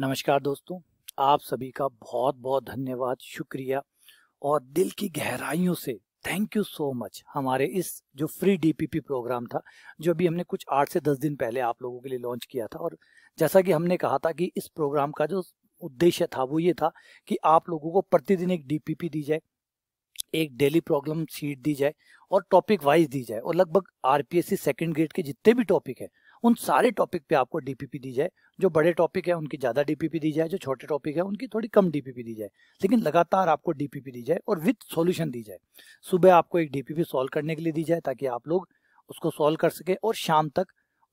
नमस्कार दोस्तों आप सभी का बहुत बहुत धन्यवाद शुक्रिया और दिल की गहराइयों से थैंक यू सो मच हमारे इस जो फ्री डीपीपी प्रोग्राम था जो अभी हमने कुछ आठ से दस दिन पहले आप लोगों के लिए लॉन्च किया था और जैसा कि हमने कहा था कि इस प्रोग्राम का जो उद्देश्य था वो ये था कि आप लोगों को प्रतिदिन एक डीपीपी दी जाए एक डेली प्रॉब्लम सीट दी जाए और टॉपिक वाइज दी जाए और लगभग आरपीएससी सेकंड ग्रेड के जितने भी टॉपिक है उन सारे टॉपिक पे आपको डीपीपी दी जाए जो बड़े टॉपिक है उनकी ज़्यादा डीपीपी दी जाए जो छोटे टॉपिक है उनकी थोड़ी कम डीपीपी दी जाए लेकिन लगातार आपको डीपीपी दी जाए और विथ सॉल्यूशन दी जाए सुबह आपको एक डीपीपी सॉल्व करने के लिए दी जाए ताकि आप लोग उसको सॉल्व कर सके और शाम तक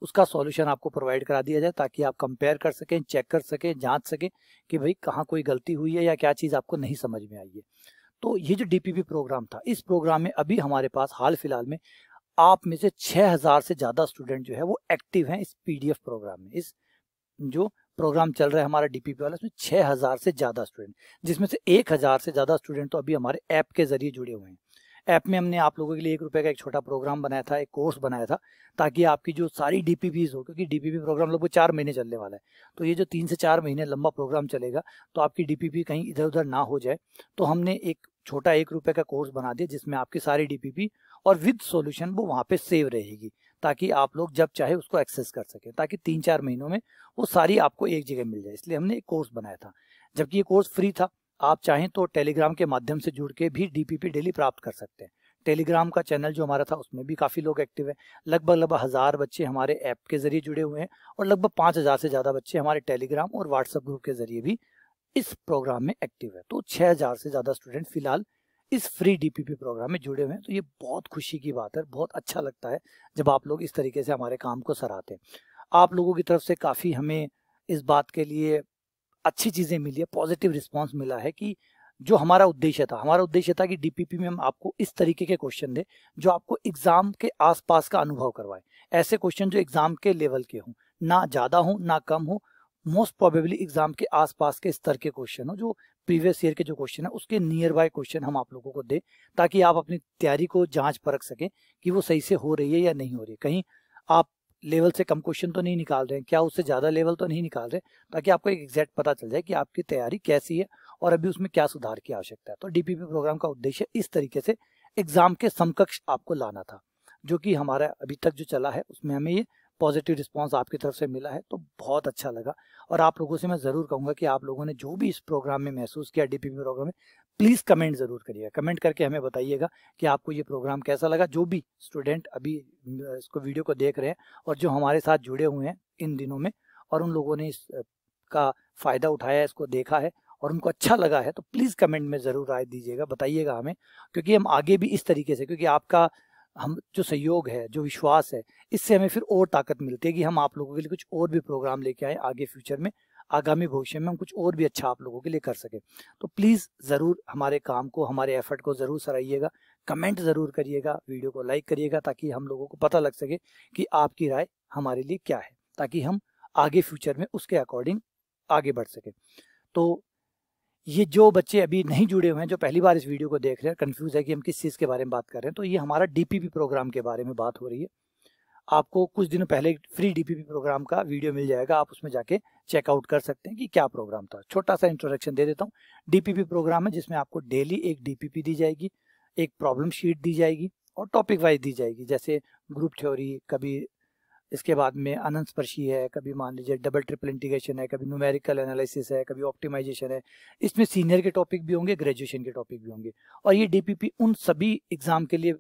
उसका सॉल्यूशन आपको प्रोवाइड करा दिया जाए ताकि आप कंपेयर कर सकें चेक कर सकें जांच सकें कि भाई कहाँ कोई गलती हुई है या क्या चीज़ आपको नहीं समझ में आई है तो ये जो डीपीपी प्रोग्राम था इस प्रोग्राम में अभी हमारे पास हाल फिलहाल में आप में से 6000 से ज़्यादा स्टूडेंट जो है वो एक्टिव हैं इस पीडीएफ प्रोग्राम में इस जो प्रोग्राम चल रहा है हमारा डीपीपी वाला इसमें 6000 से ज़्यादा स्टूडेंट जिसमें से 1000 से ज़्यादा स्टूडेंट तो अभी हमारे ऐप के जरिए जुड़े हुए हैं ऐप में हमने आप लोगों के लिए एक रुपये का एक छोटा प्रोग्राम बनाया था एक कोर्स बनाया था ताकि आपकी जो सारी डी हो क्योंकि डी प्रोग्राम लोग चार महीने चलने वाला है तो ये जो तीन से चार महीने लंबा प्रोग्राम चलेगा तो आपकी डी कहीं इधर उधर ना हो जाए तो हमने एक छोटा एक रुपये का कोर्स बना दिया जिसमें आपकी सारी डी और विद सॉल्यूशन वो वहाँ पे सेव रहेगी ताकि आप लोग जब चाहे उसको एक्सेस कर सकें ताकि तीन चार महीनों में वो सारी आपको एक जगह मिल जाए इसलिए हमने एक कोर्स बनाया था जबकि ये कोर्स फ्री था आप चाहें तो टेलीग्राम के माध्यम से जुड़ के भी डीपीपी डेली प्राप्त कर सकते हैं टेलीग्राम का चैनल जो हमारा था उसमें भी काफ़ी लोग एक्टिव हैं लगभग लगभग हज़ार बच्चे हमारे ऐप के ज़रिए जुड़े हुए हैं और लगभग पाँच हज़ार से ज़्यादा बच्चे हमारे टेलीग्राम और व्हाट्सएप ग्रुप के ज़रिए भी इस प्रोग्राम में एक्टिव है तो छः हज़ार से ज़्यादा स्टूडेंट फिलहाल इस फ्री पी प्रोग्राम में जुड़े हुए हैं तो ये बहुत खुशी की बात है बहुत अच्छा लगता है जब आप लोग इस तरीके से हमारे काम को सराहते हैं आप लोगों की तरफ से काफ़ी हमें इस बात के लिए अच्छी चीज़ें मिली है पॉजिटिव रिस्पॉन्स मिला है कि जो हमारा उद्देश्य था हमारा उद्देश्य था कि डीपीपी में हम आपको इस तरीके के क्वेश्चन दें जो आपको एग्जाम के आसपास का अनुभव करवाए ऐसे क्वेश्चन जो एग्जाम के लेवल के हों ना ज़्यादा हों ना कम हो मोस्ट प्रोबेबली एग्जाम के आसपास के स्तर के क्वेश्चन हो जो प्रीवियस ईयर के जो क्वेश्चन है उसके नियर बाय क्वेश्चन हम आप लोगों को दें ताकि आप अपनी तैयारी को जांच परख सकें कि वो सही से हो रही है या नहीं हो रही कहीं आप लेवल से कम क्वेश्चन तो नहीं निकाल रहे हैं क्या उससे ज़्यादा लेवल तो नहीं निकाल रहे ताकि आपको एक एग्जैक्ट पता चल जाए कि आपकी तैयारी कैसी है और अभी उसमें क्या सुधार की आवश्यकता है तो डीपीपी प्रोग्राम का उद्देश्य इस तरीके से एग्जाम के समकक्ष आपको लाना था जो कि हमारा अभी तक जो चला है उसमें हमें ये पॉजिटिव रिस्पॉन्स आपकी तरफ से मिला है तो बहुत अच्छा लगा और आप लोगों से मैं ज़रूर कहूँगा कि आप लोगों ने जो भी इस प्रोग्राम में महसूस किया डी प्रोग्राम में प्लीज़ कमेंट ज़रूर करिएगा कमेंट करके हमें बताइएगा कि आपको ये प्रोग्राम कैसा लगा जो भी स्टूडेंट अभी इसको वीडियो को देख रहे हैं और जो हमारे साथ जुड़े हुए हैं इन दिनों में और उन लोगों ने इस का फ़ायदा उठाया है इसको देखा है और उनको अच्छा लगा है तो प्लीज़ कमेंट में ज़रूर राय दीजिएगा बताइएगा हमें क्योंकि हम आगे भी इस तरीके से क्योंकि आपका हम जो सहयोग है जो विश्वास है इससे हमें फिर और ताकत मिलती है कि हम आप लोगों के लिए कुछ और भी प्रोग्राम लेके आए आगे फ्यूचर में आगामी भविष्य में हम कुछ और भी अच्छा आप लोगों के लिए कर सकें तो प्लीज़ ज़रूर हमारे काम को हमारे एफर्ट को ज़रूर सराइएगा कमेंट ज़रूर करिएगा वीडियो को लाइक करिएगा ताकि हम लोगों को पता लग सके कि आपकी राय हमारे लिए क्या है ताकि हम आगे फ्यूचर में उसके अकॉर्डिंग आगे बढ़ सकें तो ये जो बच्चे अभी नहीं जुड़े हुए हैं जो पहली बार इस वीडियो को देख रहे हैं कन्फ्यूज़ है कि हम किस चीज़ के बारे में बात कर रहे हैं तो ये हमारा डीपीपी प्रोग्राम के बारे में बात हो रही है आपको कुछ दिनों पहले फ्री डीपीपी प्रोग्राम का वीडियो मिल जाएगा आप उसमें जाके चेकआउट कर सकते हैं कि क्या प्रोग्राम था छोटा सा इंट्रोडक्शन दे देता हूँ डीपीपी प्रोग्राम है जिसमें आपको डेली एक डीपीपी दी जाएगी एक प्रॉब्लम शीट दी जाएगी और टॉपिक वाइज दी जाएगी जैसे ग्रुप थ्योरी कभी इसके बाद में अनंत स्पर्शी है कभी मान लीजिए डबल ट्रिपल इंटीग्रेशन है कभी न्यूमेरिकल एनालिसिस है कभी ऑप्टिमाइजेशन है इसमें सीनियर के टॉपिक भी होंगे ग्रेजुएशन के टॉपिक भी होंगे और ये डीपीपी उन सभी एग्जाम के लिए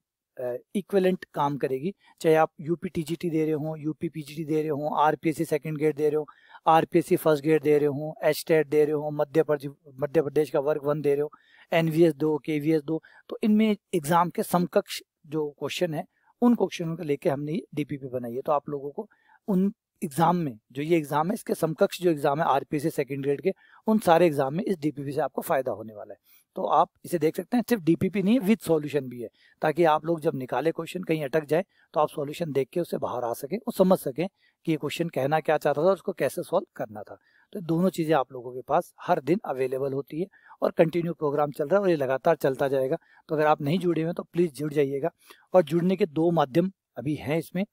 इक्वलेंट काम करेगी चाहे आप यूपी टीजीटी दे रहे हो यूपी पीजीटी दे रहे हो आर पी ग्रेड दे रहे हो आरपीएससी फर्स्ट ग्रेड दे रहे हो एच टेट दे रहे हो मध्य प्रदेश मध्य प्रदेश का वर्ग वन दे रहे हो एन वी एस दो के वी एस दो तो इनमें एग्जाम के समकक्ष जो क्वेश्चन है उन क्वेश्चनों को लेके हमने ये डीपीपी बनाई है तो आप लोगों को उन एग्जाम में जो ये एग्जाम है इसके समकक्ष जो एग्जाम है आरपी से सेकेंड ग्रेड के उन सारे एग्जाम में इस डीपीपी से आपको फायदा होने वाला है तो आप इसे देख सकते हैं सिर्फ डीपीपी नहीं है विद सॉल्यूशन भी है ताकि आप लोग जब निकाले क्वेश्चन कहीं अटक जाए तो आप सॉल्यूशन देख के उससे बाहर आ सकें और समझ सकें कि ये क्वेश्चन कहना क्या चाहता था और उसको कैसे सॉल्व करना था तो दोनों चीज़ें आप लोगों के पास हर दिन अवेलेबल होती है और कंटिन्यू प्रोग्राम चल रहा है और ये लगातार चलता जाएगा तो अगर आप नहीं जुड़े हुए तो प्लीज़ जुड़ जाइएगा और जुड़ने के दो माध्यम अभी हैं इसमें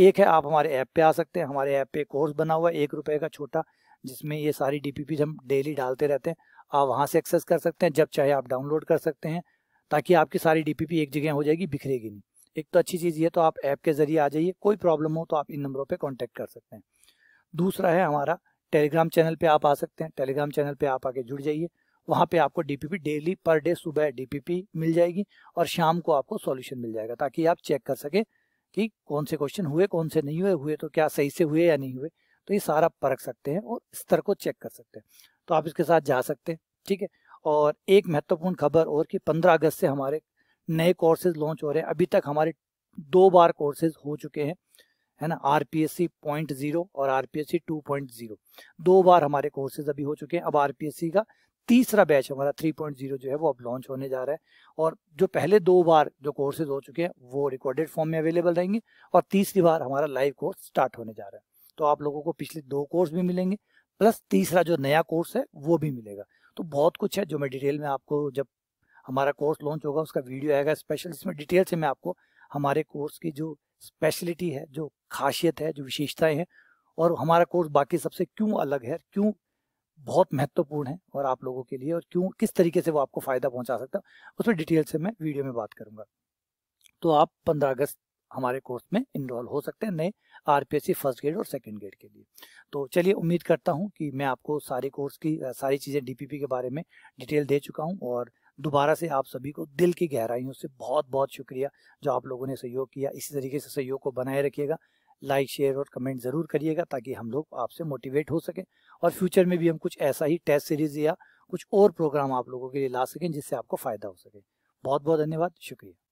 एक है आप हमारे ऐप पे आ सकते हैं हमारे ऐप पे कोर्स बना हुआ है एक रुपये का छोटा जिसमें ये सारी डी हम डेली डालते रहते हैं आप वहाँ से एक्सेस कर सकते हैं जब चाहे आप डाउनलोड कर सकते हैं ताकि आपकी सारी डी एक जगह हो जाएगी बिखरेगी नहीं एक तो अच्छी चीज़ ये तो आप ऐप के ज़रिए आ जाइए कोई प्रॉब्लम हो तो आप इन नंबरों पर कॉन्टैक्ट कर सकते हैं दूसरा है हमारा टेलीग्राम चैनल पे आप आ सकते हैं टेलीग्राम चैनल पे आप आके जुड़ जाइए वहाँ पे आपको डीपीपी डेली पर डे सुबह डीपीपी मिल जाएगी और शाम को आपको सॉल्यूशन मिल जाएगा ताकि आप चेक कर सके कि कौन से क्वेश्चन हुए कौन से नहीं हुए हुए तो क्या सही से हुए या नहीं हुए तो ये सारा परख सकते हैं और स्तर को चेक कर सकते हैं तो आप इसके साथ जा सकते हैं ठीक है और एक महत्वपूर्ण खबर और कि 15 अगस्त से हमारे नए कोर्सेज लॉन्च हो रहे हैं अभी तक हमारे दो बार कोर्सेज हो चुके हैं है ना R P S C point zero और R P S C two point zero दो बार हमारे कोर्सेज अभी हो चुके हैं अब आर पी एस सी का तीसरा बैच हमारा 3.0 जो है वो अब लॉन्च होने जा रहा है और जो पहले दो बार जो कोर्सेज हो चुके हैं वो रिकॉर्डेड फॉर्म में अवेलेबल रहेंगे और तीसरी बार हमारा लाइव कोर्स स्टार्ट होने जा रहा है तो आप लोगों को पिछले दो कोर्स भी मिलेंगे प्लस तीसरा जो नया कोर्स है वो भी मिलेगा तो बहुत कुछ है जो मैं डिटेल में आपको जब हमारा कोर्स लॉन्च होगा उसका वीडियो आएगा स्पेशल इसमें डिटेल से मैं आपको हमारे कोर्स की जो स्पेशलिटी है जो खासियत है जो विशेषताएं हैं और हमारा कोर्स बाकी सबसे क्यों अलग है क्यों बहुत महत्वपूर्ण है और आप लोगों के लिए और क्यों किस तरीके से वो आपको फ़ायदा पहुंचा सकता है उस पर डिटेल से मैं वीडियो में बात करूंगा तो आप 15 अगस्त हमारे कोर्स में इनरोल हो सकते हैं नए आर फर्स्ट ग्रेड और सेकेंड ग्रेड के लिए तो चलिए उम्मीद करता हूँ कि मैं आपको सारे कोर्स की सारी चीज़ें डी के बारे में डिटेल दे चुका हूँ और दोबारा से आप सभी को दिल की गहराइयों से बहुत बहुत शुक्रिया जो आप लोगों ने सहयोग किया इसी तरीके से सहयोग को बनाए रखिएगा लाइक शेयर और कमेंट ज़रूर करिएगा ताकि हम लोग आपसे मोटिवेट हो सकें और फ्यूचर में भी हम कुछ ऐसा ही टेस्ट सीरीज़ या कुछ और प्रोग्राम आप लोगों के लिए ला सकें जिससे आपको फ़ायदा हो सके बहुत बहुत धन्यवाद शुक्रिया